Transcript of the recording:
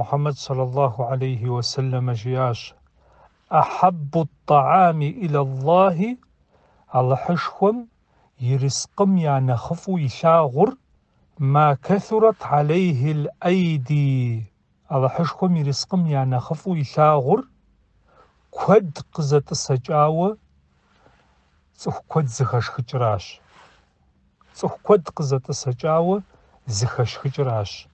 محمد صلى الله عليه وسلم جياش أحب الطعام إلى الله على حشوم يرزقم يا نخفو يشاغر ما كثرت عليه الأيدي على حشوم يرزقم يا نخفو يشاغر كود قزة السجاوة صح كود زخش خجراش صح كود قزة السجاوة زخش خجراش